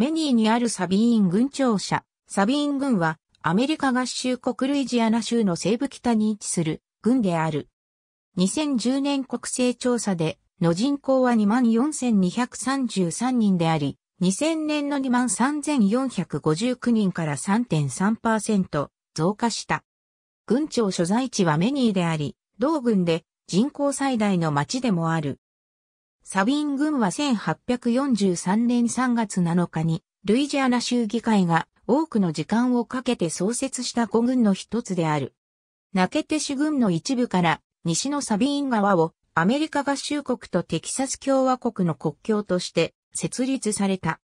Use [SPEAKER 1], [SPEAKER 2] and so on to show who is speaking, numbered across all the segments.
[SPEAKER 1] メニーにあるサビーン軍庁舎。サビーン軍はアメリカ合衆国ルイジアナ州の西部北に位置する軍である。2010年国勢調査での人口は24,233人であり、2000年の23,459人から3.3%増加した。郡庁所在地はメニーであり、同軍で人口最大の町でもある。サビン軍は1843年3月7日に、ルイジアナ州議会が多くの時間をかけて創設した古軍の一つである。ナケテシ軍の一部から西のサビーン川をアメリカ合衆国とテキサス共和国の国境として設立された。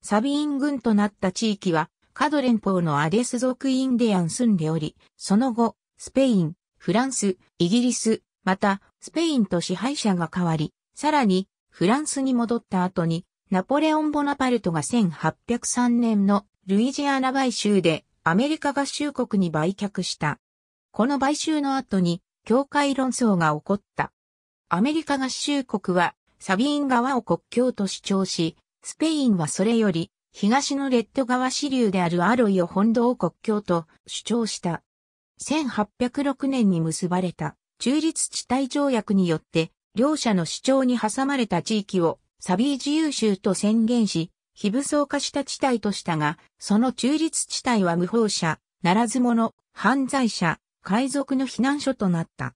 [SPEAKER 1] サビーン軍となった地域はカド連邦のアデス族インディアン住んでおり、その後、スペイン、フランス、イギリス、また、スペインと支配者が変わり、さらに、フランスに戻った後に、ナポレオン・ボナパルトが1803年のルイジアナ買収でアメリカ合衆国に売却した。この買収の後に境界論争が起こった。アメリカ合衆国はサビーン川を国境と主張し、スペインはそれより東のレッド川支流であるアロイを本土を国境と主張した。1806年に結ばれた中立地帯条約によって両者の主張に挟まれた地域をサビー自由州と宣言し、非武装化した地帯としたが、その中立地帯は無法者、ならず者、犯罪者、海賊の避難所となった。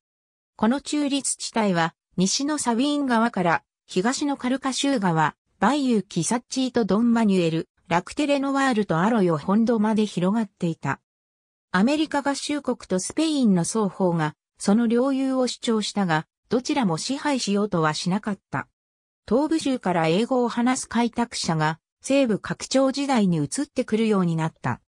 [SPEAKER 1] この中立地帯は、西のサビーン川から、東のカルカ州川、バイユキサッチーとドンマニュエル、ラクテレノワールとアロヨ本土まで広がっていた。アメリカ合衆国とスペインの双方が、その領有を主張したが、どちらも支配しようとはしなかった。東部州から英語を話す開拓者が西部拡張時代に移ってくるようになった。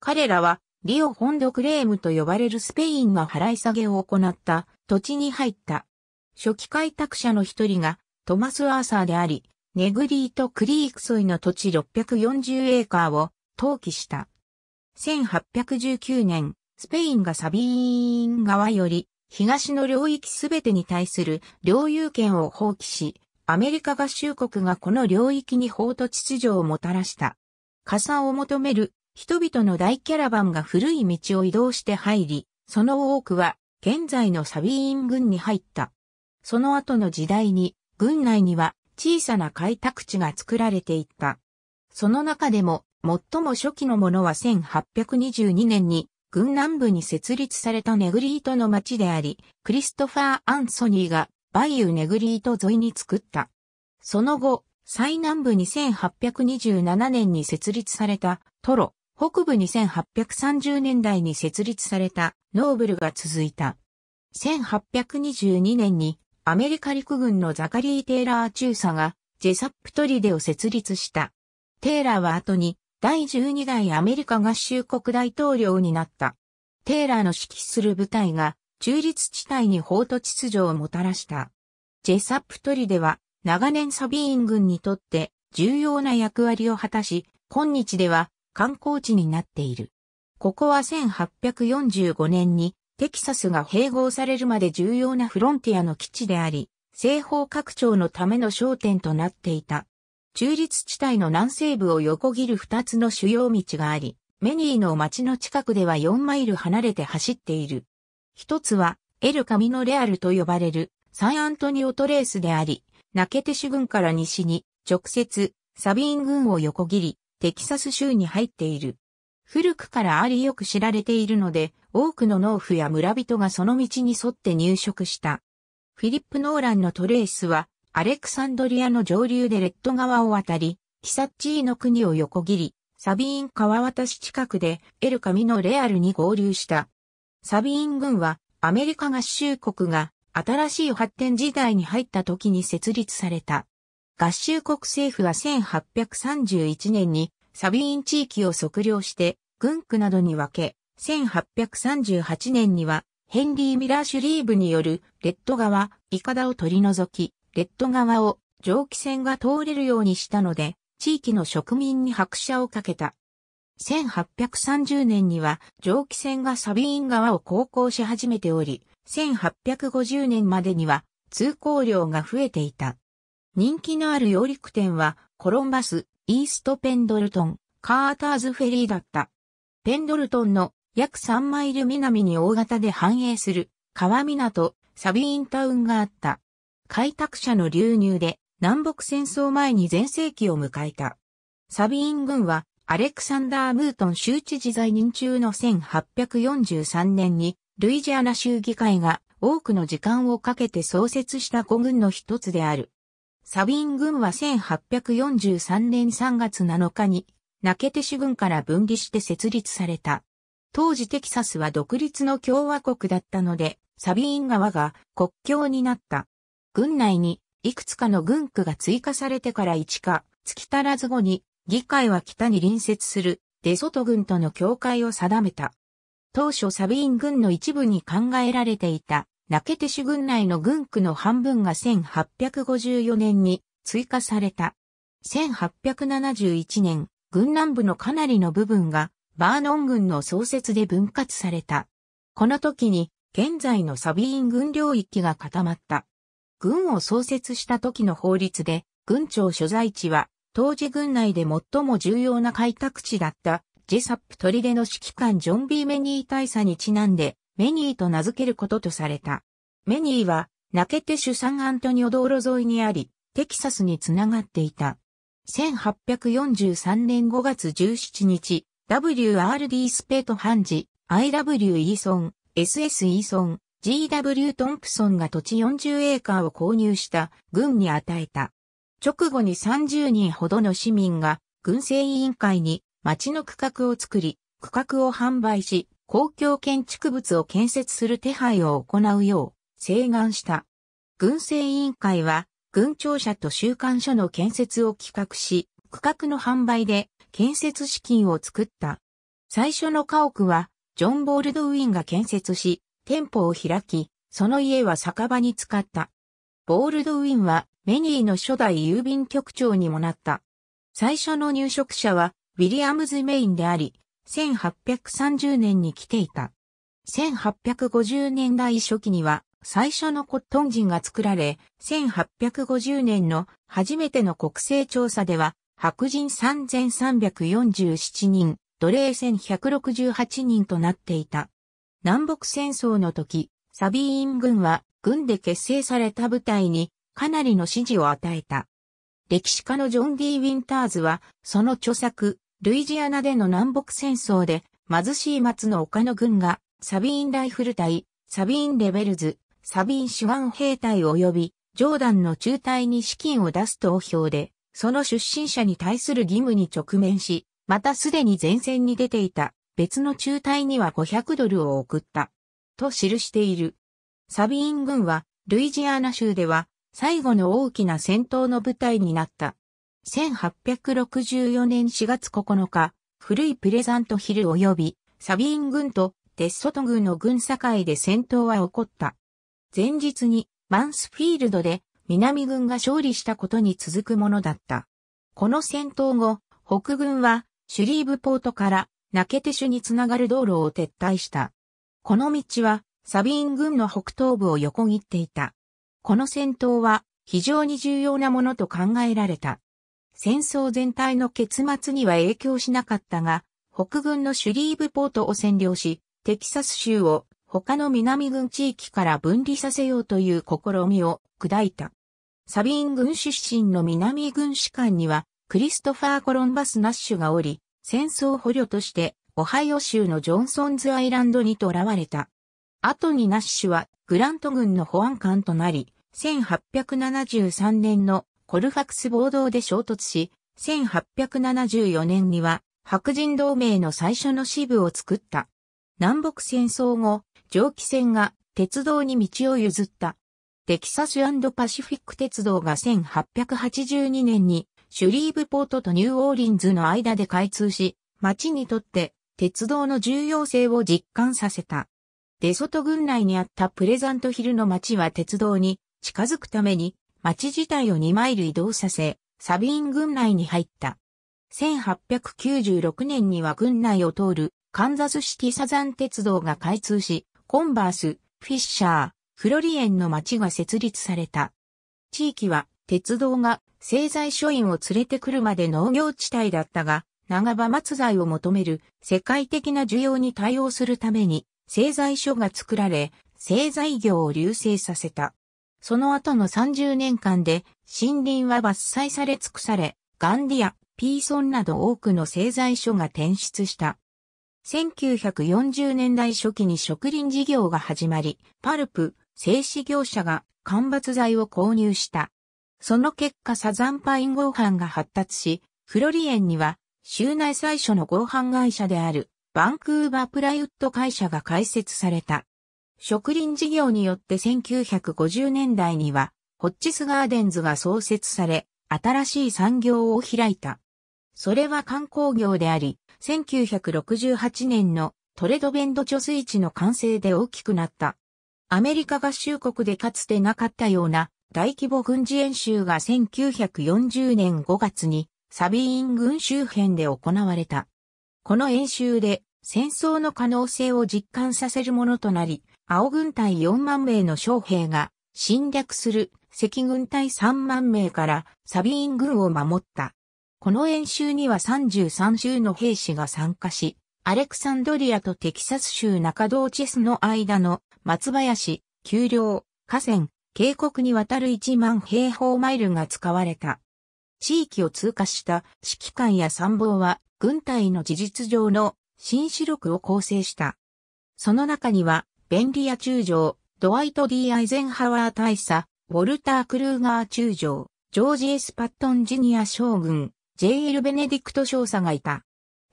[SPEAKER 1] 彼らはリオ・ホンド・クレームと呼ばれるスペインが払い下げを行った土地に入った。初期開拓者の一人がトマス・アーサーであり、ネグリート・クリーク沿いの土地640エーカーを登記した。1819年、スペインがサビーン川より東の領域すべてに対する領有権を放棄し、アメリカ合衆国がこの領域に法と秩序をもたらした。加算を求める人々の大キャラバンが古い道を移動して入り、その多くは現在のサビーン軍に入った。その後の時代に軍内には小さな開拓地が作られていった。その中でも最も初期のものは1822年に軍南部に設立されたネグリートの町であり、クリストファー・アンソニーがバイユネグリート沿いに作った。その後、最南部に1827年に設立されたトロ、北部に1830年代に設立されたノーブルが続いた。1822年にアメリカ陸軍のザカリー・テイラー中佐がジェサップトリデを設立した。テイラーは後に第12代アメリカ合衆国大統領になった。テイラーの指揮する部隊が中立地帯に法と秩序をもたらした。ジェサップトリでは長年サビーン軍にとって重要な役割を果たし、今日では観光地になっている。ここは1845年にテキサスが併合されるまで重要なフロンティアの基地であり、西方拡張のための焦点となっていた。中立地帯の南西部を横切る二つの主要道があり、メニーの町の近くでは4マイル離れて走っている。一つは、エルカミノレアルと呼ばれるサンアントニオトレースであり、ナケテシュ郡から西に直接サビーン郡を横切り、テキサス州に入っている。古くからありよく知られているので、多くの農夫や村人がその道に沿って入植した。フィリップ・ノーランのトレースは、アレクサンドリアの上流でレッド川を渡り、キサッチーの国を横切り、サビーン川渡し近くでエルカミのレアルに合流した。サビーン軍はアメリカ合衆国が新しい発展時代に入った時に設立された。合衆国政府は1831年にサビーン地域を測量して軍区などに分け、1838年にはヘンリー・ミラーシュリーブによるレッド川、イカダを取り除き、レッド川を蒸気船が通れるようにしたので、地域の植民に拍車をかけた。1830年には蒸気船がサビーン川を航行し始めており、1850年までには通行量が増えていた。人気のある揚陸店はコロンバス、イーストペンドルトン、カーターズフェリーだった。ペンドルトンの約3マイル南に大型で繁栄する川港サビーンタウンがあった。開拓者の流入で南北戦争前に全盛期を迎えた。サビーン軍はアレクサンダー・ムートン州知事在任中の1843年にルイジアナ州議会が多くの時間をかけて創設した5軍の一つである。サビーン軍は1843年3月7日にナケテシュ軍から分離して設立された。当時テキサスは独立の共和国だったので、サビーン川が国境になった。軍内にいくつかの軍区が追加されてから1か月足らず後に議会は北に隣接するデソト軍との境界を定めた。当初サビーン軍の一部に考えられていたナケテシュ軍内の軍区の半分が1854年に追加された。1871年、軍南部のかなりの部分がバーノン軍の創設で分割された。この時に現在のサビーン軍領域が固まった。軍を創設した時の法律で、軍庁所在地は、当時軍内で最も重要な開拓地だった、ジェサップ砦の指揮官ジョン・ビー・メニー大佐にちなんで、メニーと名付けることとされた。メニーは、泣けて主産アントニオ道路沿いにあり、テキサスにつながっていた。1843年5月17日、WRD スペートハンジ、IW イーソン、SS イーソン、G.W. トンプソンが土地40エーカーを購入した軍に与えた。直後に30人ほどの市民が軍政委員会に町の区画を作り、区画を販売し、公共建築物を建設する手配を行うよう請願した。軍政委員会は軍庁舎と週刊所の建設を企画し、区画の販売で建設資金を作った。最初の家屋はジョン・ボールドウィンが建設し、店舗を開き、その家は酒場に使った。ボールドウィンはメニーの初代郵便局長にもなった。最初の入植者はウィリアムズ・メインであり、1830年に来ていた。1850年代初期には最初のコットン人が作られ、1850年の初めての国勢調査では、白人3347人、奴隷1168人となっていた。南北戦争の時、サビーン軍は軍で結成された部隊にかなりの支持を与えた。歴史家のジョン・ディ・ウィンターズは、その著作、ルイジアナでの南北戦争で、貧しい松の丘の軍が、サビーンライフル隊、サビーンレベルズ、サビーンシュワン兵隊及び、ジョーダンの中隊に資金を出す投票で、その出身者に対する義務に直面し、またすでに前線に出ていた別の中隊には500ドルを送った。と記している。サビーン軍は、ルイジアナ州では、最後の大きな戦闘の舞台になった。1864年4月9日、古いプレザントヒル及び、サビーン軍とデッソト軍の軍境で戦闘は起こった。前日に、マンスフィールドで、南軍が勝利したことに続くものだった。この戦闘後、北軍は、シュリーブポートから泣けて主につながる道路を撤退した。この道は、サビーン軍の北東部を横切っていた。この戦闘は、非常に重要なものと考えられた。戦争全体の結末には影響しなかったが、北軍のシュリーブポートを占領し、テキサス州を他の南軍地域から分離させようという試みを砕いた。サビーン軍出身の南軍士官には、クリストファー・コロンバス・ナッシュがおり、戦争捕虜として、オハイオ州のジョンソンズアイランドに囚われた。後にナッシュは、グラント軍の保安官となり、1873年のコルファクス暴動で衝突し、1874年には白人同盟の最初の支部を作った。南北戦争後、蒸気船が鉄道に道を譲った。テキサスパシフィック鉄道が1882年にシュリーブポートとニューオーリンズの間で開通し、町にとって鉄道の重要性を実感させた。デソト郡内にあったプレザントヒルの町は鉄道に近づくために町自体を2マイル移動させ、サビーン郡内に入った。1896年には郡内を通るカンザスシティサザン鉄道が開通し、コンバース、フィッシャー、フロリエンの町が設立された。地域は鉄道が製材書院を連れてくるまで農業地帯だったが、長場松材を求める世界的な需要に対応するために製材所が作られ、製材業を流星させた。その後の30年間で森林は伐採され尽くされ、ガンディア、ピーソンなど多くの製材所が転出した。1940年代初期に植林事業が始まり、パルプ、製紙業者が間伐材を購入した。その結果サザンパイン合板が発達し、フロリエンには州内最初の合板会社であるバンクーバープライウッド会社が開設された。植林事業によって1950年代にはホッチスガーデンズが創設され、新しい産業を開いた。それは観光業であり、1968年のトレドベンド貯水池の完成で大きくなった。アメリカ合衆国でかつてなかったような大規模軍事演習が1940年5月にサビーン軍周辺で行われた。この演習で戦争の可能性を実感させるものとなり、青軍隊4万名の将兵が侵略する赤軍隊3万名からサビーン軍を守った。この演習には33州の兵士が参加し、アレクサンドリアとテキサス州中道チェスの間の松林、丘陵、河川、渓谷にわたる1万平方マイルが使われた。地域を通過した指揮官や参謀は軍隊の事実上の新主力を構成した。その中には、ベンリア中将、ドワイト・ D・ アイゼンハワー大佐、ウォルター・クルーガー中将、ジョージ・ S・ パットン・ジュニア将軍、J.L. ベネディクト少佐がいた。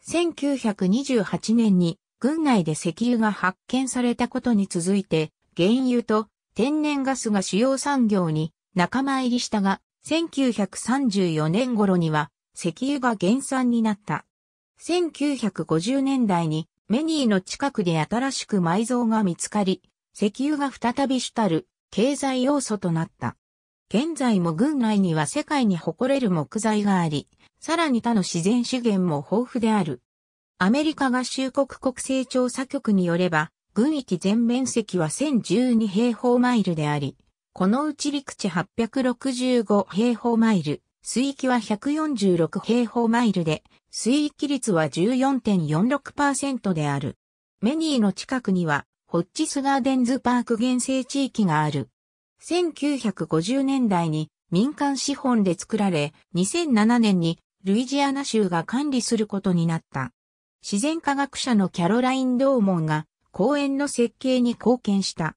[SPEAKER 1] 1928年に軍内で石油が発見されたことに続いて、原油と天然ガスが主要産業に仲間入りしたが、1934年頃には石油が減産になった。1950年代にメニーの近くで新しく埋蔵が見つかり、石油が再び主たる経済要素となった。現在も軍内には世界に誇れる木材があり、さらに他の自然資源も豊富である。アメリカ合衆国国勢調査局によれば、軍域全面積は1012平方マイルであり、このうち陸地865平方マイル、水域は146平方マイルで、水域率は14.46%である。メニーの近くには、ホッチスガーデンズパーク原生地域がある。1950年代に民間資本で作られ、2007年にルイジアナ州が管理することになった。自然科学者のキャロライン・ドーモンが公園の設計に貢献した。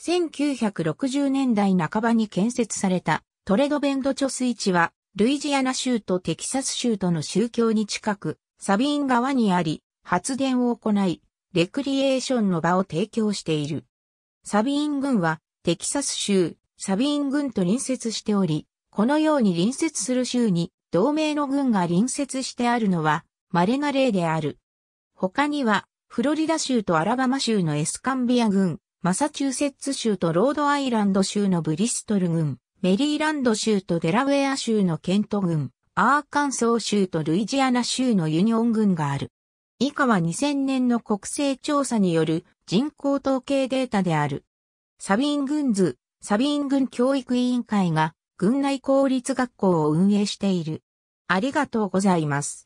[SPEAKER 1] 1960年代半ばに建設されたトレドベンド貯水池は、ルイジアナ州とテキサス州との宗教に近く、サビーン川にあり、発電を行い、レクリエーションの場を提供している。サビーン郡は、テキサス州、サビーン郡と隣接しており、このように隣接する州に、同盟の郡が隣接してあるのは、稀な例である。他には、フロリダ州とアラバマ州のエスカンビア郡、マサチューセッツ州とロードアイランド州のブリストル郡、メリーランド州とデラウェア州のケント郡、アーカンソー州とルイジアナ州のユニオン郡がある。以下は2000年の国勢調査による人口統計データである。サビン郡図、サビン郡教育委員会が、郡内公立学校を運営している。ありがとうございます。